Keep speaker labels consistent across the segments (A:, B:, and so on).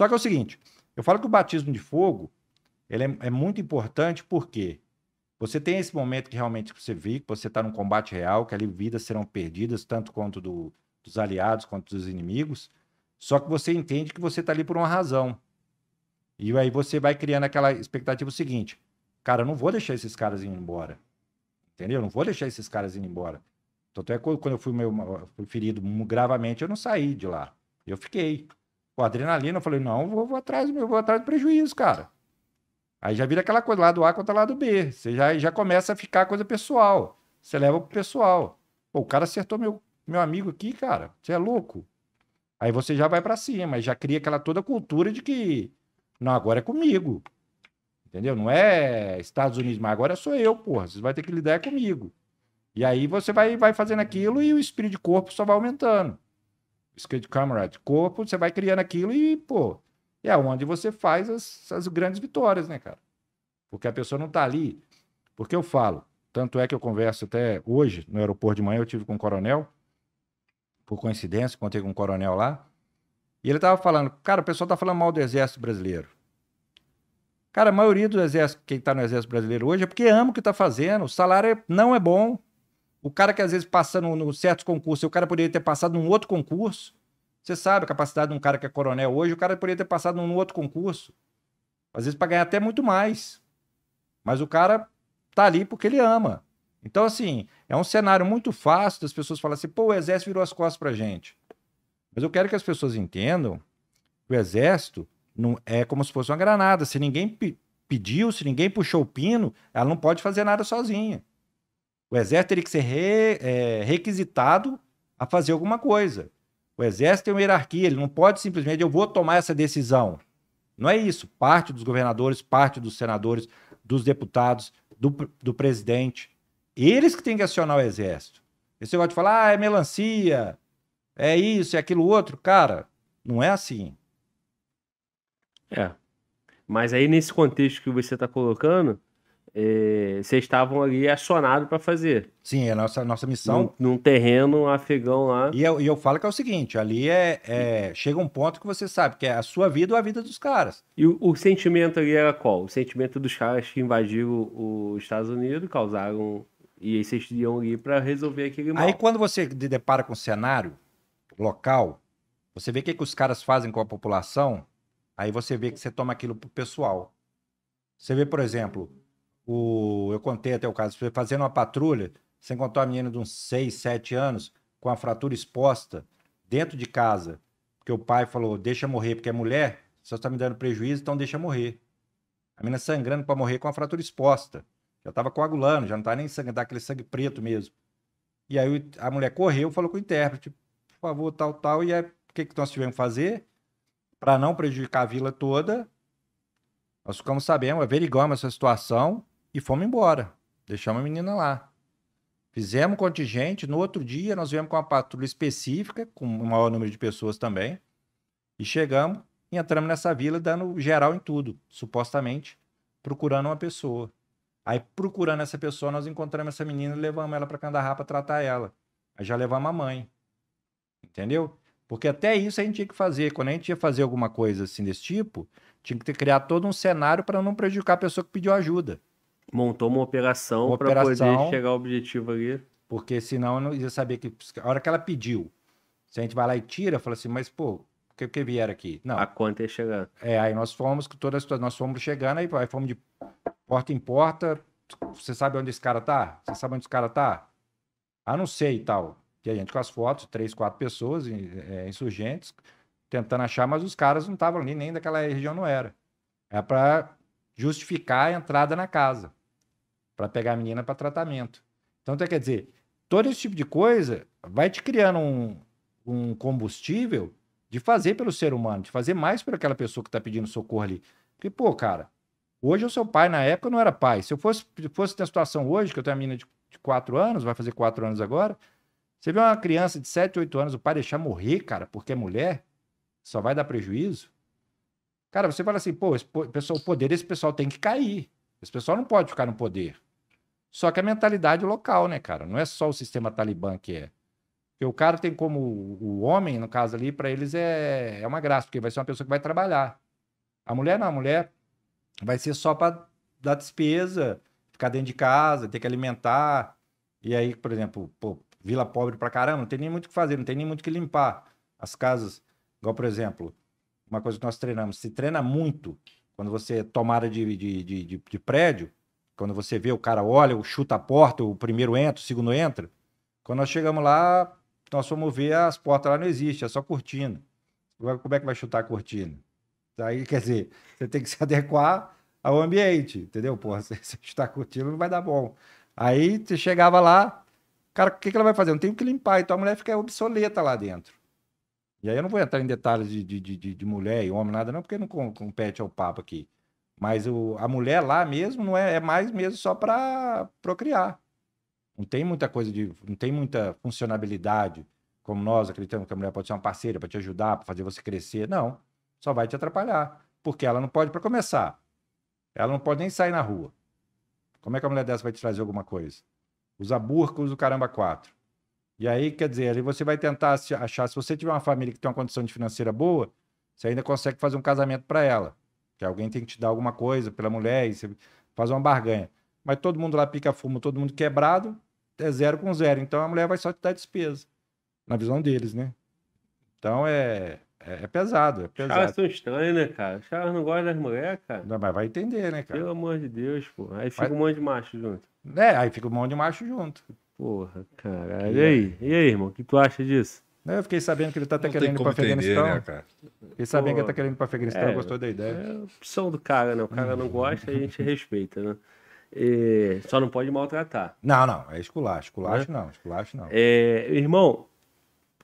A: Só que é o seguinte, eu falo que o batismo de fogo ele é, é muito importante porque você tem esse momento que realmente você vê que você está num combate real, que ali vidas serão perdidas, tanto quanto do, dos aliados quanto dos inimigos. Só que você entende que você está ali por uma razão. E aí você vai criando aquela expectativa seguinte: cara, eu não vou deixar esses caras indo embora. Entendeu? Eu não vou deixar esses caras indo embora. Então, até quando eu fui, meu, fui ferido gravamente, eu não saí de lá. Eu fiquei com adrenalina. Eu falei, não, vou, vou atrás, eu vou atrás do prejuízo, cara. Aí já vira aquela coisa, lado A contra lado B. Você já, já começa a ficar coisa pessoal. Você leva pro pessoal. Pô, o cara acertou meu, meu amigo aqui, cara. Você é louco. Aí você já vai para cima, já cria aquela toda cultura de que não, agora é comigo. Entendeu? Não é Estados Unidos, mas agora sou eu, porra. Você vai ter que lidar comigo. E aí você vai, vai fazendo aquilo e o espírito de corpo só vai aumentando. Skate Comrade, corpo, você vai criando aquilo e, pô, é onde você faz as, as grandes vitórias, né, cara? Porque a pessoa não tá ali. Porque eu falo, tanto é que eu converso até hoje, no aeroporto de manhã, eu tive com um coronel, por coincidência, contei com um coronel lá, e ele tava falando, cara, o pessoal tá falando mal do exército brasileiro. Cara, a maioria do exército, quem tá no exército brasileiro hoje, é porque ama o que tá fazendo, o salário é, não é bom, o cara que às vezes passa no certos concursos, o cara poderia ter passado num outro concurso. Você sabe a capacidade de um cara que é coronel hoje, o cara poderia ter passado num outro concurso. Às vezes para ganhar até muito mais. Mas o cara tá ali porque ele ama. Então, assim, é um cenário muito fácil das pessoas falarem assim, pô, o exército virou as costas pra gente. Mas eu quero que as pessoas entendam que o exército não é como se fosse uma granada. Se ninguém pediu, se ninguém puxou o pino, ela não pode fazer nada sozinha. O exército teria que ser re, é, requisitado a fazer alguma coisa. O exército tem uma hierarquia, ele não pode simplesmente eu vou tomar essa decisão. Não é isso. Parte dos governadores, parte dos senadores, dos deputados, do, do presidente. Eles que têm que acionar o exército. Você pode falar, ah, é melancia, é isso, é aquilo outro. Cara, não é assim. É.
B: Mas aí, nesse contexto que você está colocando, é, vocês estavam ali acionados para fazer.
A: Sim, a é nossa, a nossa missão.
B: Num, num terreno afegão lá. E eu, e eu falo que é o seguinte: ali é, é, Chega um ponto que você sabe que é a sua vida ou a vida dos caras. E o, o sentimento ali era qual? O sentimento dos caras que invadiram os
A: Estados Unidos, causaram. E aí vocês iam ali para resolver aquele mal. Aí quando você depara com o cenário local, você vê o que, que os caras fazem com a população, aí você vê que você toma aquilo pro pessoal. Você vê, por exemplo, o, eu contei até o caso, fazendo uma patrulha, você encontrou a menina de uns 6, 7 anos, com a fratura exposta dentro de casa, porque o pai falou: deixa morrer, porque é mulher, só está me dando prejuízo, então deixa morrer. A menina sangrando para morrer com a fratura exposta. Já estava coagulando, já não está nem sangue, dá aquele sangue preto mesmo. E aí a mulher correu, falou com o intérprete, por favor, tal, tal. E aí, o que, que nós tivemos que fazer? Para não prejudicar a vila toda, nós ficamos sabendo, averiguamos essa situação, e fomos embora. Deixamos a menina lá. Fizemos contingente. No outro dia, nós viemos com uma patrulha específica, com o maior número de pessoas também. E chegamos e entramos nessa vila dando geral em tudo, supostamente, procurando uma pessoa. Aí, procurando essa pessoa, nós encontramos essa menina e levamos ela para Candarrá para tratar ela. Aí já levamos a mãe. Entendeu? Porque até isso a gente tinha que fazer. Quando a gente ia fazer alguma coisa assim desse tipo, tinha que ter criado todo um cenário para não prejudicar a pessoa que pediu ajuda. Montou uma operação para poder chegar ao objetivo ali. Porque senão eu não ia saber que. A hora que ela pediu, se a gente vai lá e tira, fala assim, mas pô, que, que vieram aqui? Não. A conta ia chegar. É, aí nós fomos, todas nós fomos chegando, aí, aí fomos de porta em porta. Você sabe onde esse cara tá? Você sabe onde esse cara tá? Ah, não sei e tal. E a gente com as fotos, três, quatro pessoas, é, insurgentes, tentando achar, mas os caras não estavam ali, nem daquela região não era. É para justificar a entrada na casa para pegar a menina para tratamento. Então, quer dizer, todo esse tipo de coisa vai te criando um, um combustível de fazer pelo ser humano, de fazer mais por aquela pessoa que está pedindo socorro ali. Porque, pô, cara, hoje eu sou pai, na época eu não era pai. Se eu fosse, fosse ter situação hoje, que eu tenho uma menina de, de 4 anos, vai fazer 4 anos agora, você vê uma criança de 7, 8 anos, o pai deixar morrer, cara, porque é mulher, só vai dar prejuízo. Cara, você fala assim, pô, esse, pessoal, o poder desse pessoal tem que cair. Esse pessoal não pode ficar no poder. Só que a mentalidade local, né, cara? Não é só o sistema talibã que é. Porque o cara tem como o homem, no caso ali, para eles é, é uma graça, porque vai ser uma pessoa que vai trabalhar. A mulher não, a mulher vai ser só para dar despesa, ficar dentro de casa, ter que alimentar. E aí, por exemplo, pô, vila pobre pra caramba, não tem nem muito o que fazer, não tem nem muito o que limpar. As casas, igual por exemplo, uma coisa que nós treinamos, se treina muito quando você é tomada de, de, de, de, de prédio, quando você vê o cara olha, o chuta a porta, o primeiro entra, o segundo entra. Quando nós chegamos lá, nós fomos ver as portas lá não existe, é só cortina. Agora, como é que vai chutar a cortina? Aí, quer dizer, você tem que se adequar ao ambiente, entendeu? Porra, se você chutar a cortina não vai dar bom. Aí você chegava lá, cara, o que, que ela vai fazer? Não tem o que limpar, então a mulher fica obsoleta lá dentro. E aí eu não vou entrar em detalhes de, de, de, de mulher e homem, nada, não, porque não compete ao papo aqui. Mas o, a mulher lá mesmo não é, é mais mesmo só para procriar. Não tem muita coisa de. Não tem muita funcionabilidade. Como nós acreditamos que a mulher pode ser uma parceira para te ajudar, para fazer você crescer. Não. Só vai te atrapalhar. Porque ela não pode, para começar, ela não pode nem sair na rua. Como é que a mulher dessa vai te trazer alguma coisa? Usa burca, usa o caramba quatro. E aí, quer dizer, ali você vai tentar achar, se você tiver uma família que tem uma condição financeira boa, você ainda consegue fazer um casamento para ela. Que alguém tem que te dar alguma coisa pela mulher e você faz uma barganha. Mas todo mundo lá pica fumo, todo mundo quebrado, é zero com zero. Então a mulher vai só te dar despesa. Na visão deles, né? Então é. É, é pesado, é pesado. Os caras são estranhos,
B: né, cara? Os caras não gostam das mulheres, cara. Não, mas vai entender, né, cara? Pelo amor de Deus, pô. Aí fica um monte de macho
A: junto. É, aí fica um monte de macho junto.
B: Porra, caralho. E aí? É. E aí, irmão? O que tu acha
A: disso? Né, eu fiquei sabendo que ele está até querendo ir para Afeganistão. Né, cara? Fiquei sabendo Pô, que ele está querendo ir para Afeganistão, é, gostou
B: da ideia. É opção do cara, né? O cara não gosta, a gente respeita, né? E só não pode maltratar. Não, não, é esculacho. Esculacho né? não, esculacho não. É, irmão,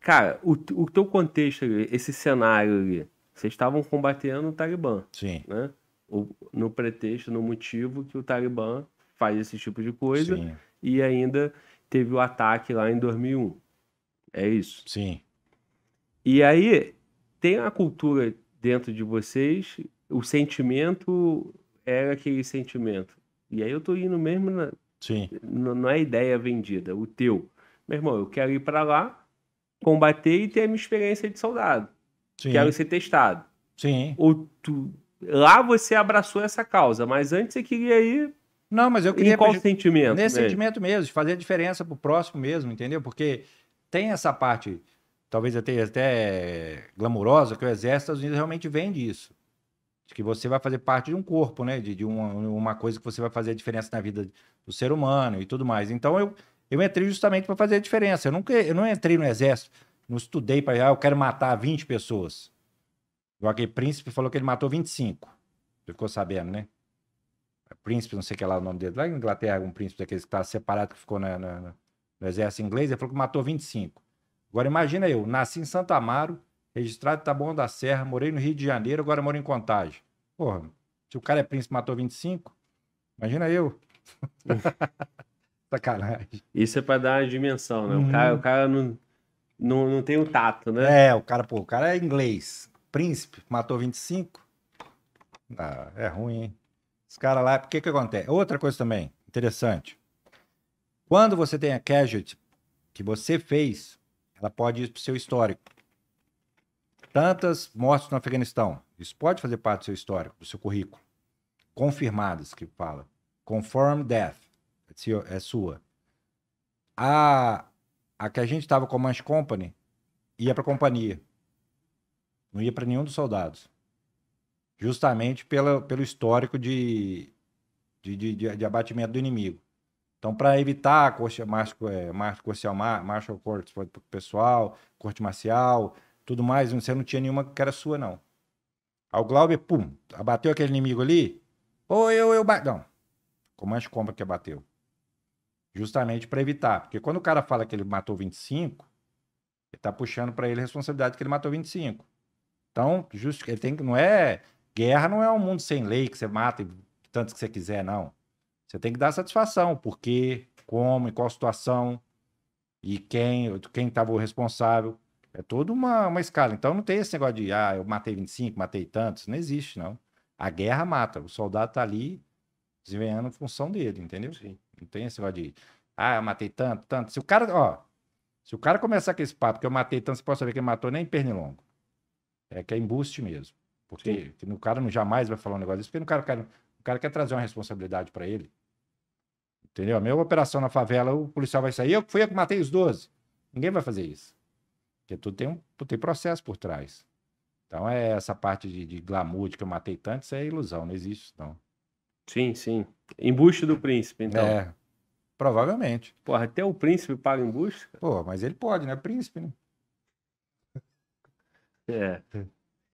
B: cara, o, o teu contexto ali, esse cenário ali, vocês estavam combatendo o Talibã. Sim. Né? O, no pretexto, no motivo que o Talibã faz esse tipo de coisa Sim. e ainda teve o ataque lá em 2001. É isso? Sim. E aí tem a cultura dentro de vocês, o sentimento era é aquele sentimento. E aí eu tô indo mesmo na, Sim. Não é ideia vendida, o teu. Meu irmão, eu quero ir para lá, combater e ter a minha experiência de soldado. Sim. Quero ser testado. Sim. Ou tu... Lá você abraçou essa causa, mas antes você queria ir. Não, mas eu queria. Em qual pra... sentimento? Nesse mesmo? sentimento
A: mesmo, de fazer a diferença pro próximo mesmo, entendeu? Porque tem essa parte, talvez até, até glamurosa, que o exército dos Estados Unidos realmente vende isso. De que você vai fazer parte de um corpo, né? De, de uma, uma coisa que você vai fazer a diferença na vida do ser humano e tudo mais. Então eu, eu entrei justamente para fazer a diferença. Eu, nunca, eu não entrei no exército, não estudei para ah, eu quero matar 20 pessoas. O aquele príncipe falou que ele matou 25. Você ficou sabendo, né? Príncipe, não sei o que é lá o nome dele. Lá na Inglaterra, um príncipe daqueles que está separado, que ficou na, na, na no exército inglês, ele falou que matou 25. Agora imagina eu, nasci em Santa Amaro, registrado em Taboão da Serra, morei no Rio de Janeiro, agora moro em Contagem. Porra, se o cara é príncipe matou 25, imagina eu. Sacanagem.
B: Isso é para dar uma dimensão, né? O uhum. cara, o cara não,
A: não, não tem o um tato, né? É, o cara, pô, o cara é inglês. Príncipe, matou 25. Ah, é ruim, hein? Os caras lá, que que acontece? Outra coisa também, interessante. Quando você tem a casualty que você fez, ela pode ir para o seu histórico. Tantas mortes no Afeganistão, isso pode fazer parte do seu histórico, do seu currículo. Confirmadas, que fala. Confirm death, é, é sua. A, a que a gente estava com a Manch Company ia para a companhia. Não ia para nenhum dos soldados. Justamente pela, pelo histórico de, de, de, de abatimento do inimigo. Então, para evitar corte, marco, é, marco corcial, martial courts para o pessoal, corte marcial, tudo mais, você não tinha nenhuma que era sua, não. Aí o Glauber, pum, abateu aquele inimigo ali. Ou eu, eu bato. Não. Como compra que abateu. Justamente para evitar. Porque quando o cara fala que ele matou 25, ele tá puxando para ele a responsabilidade que ele matou 25. Então, just, ele tem que. Não é. Guerra não é um mundo sem lei que você mata tanto que você quiser, não. Você tem que dar satisfação, por quê, como, em qual situação, e quem, quem estava o responsável. É toda uma, uma escala. Então não tem esse negócio de, ah, eu matei 25, matei tantos. Não existe, não. A guerra mata. O soldado está ali desempenhando a função dele, entendeu? Sim. Não tem esse negócio de, ah, eu matei tanto, tanto. Se o cara, ó, se o cara começar com esse papo que eu matei tanto, você pode saber que ele matou nem pernilongo. É que é embuste mesmo. Porque Sim. o cara não jamais vai falar um negócio desse, porque o cara, o cara cara quer trazer uma responsabilidade para ele. Entendeu? A mesma operação na favela, o policial vai sair, eu fui eu que matei os 12. Ninguém vai fazer isso. Porque tudo tem, um, tem processo por trás. Então, é essa parte de, de glamour de que eu matei tantos é ilusão, não existe, não. Sim, sim. Embuste do príncipe, então. É, provavelmente. Porra, até o príncipe paga embuste? Pô, mas ele pode, né? Príncipe, né? É.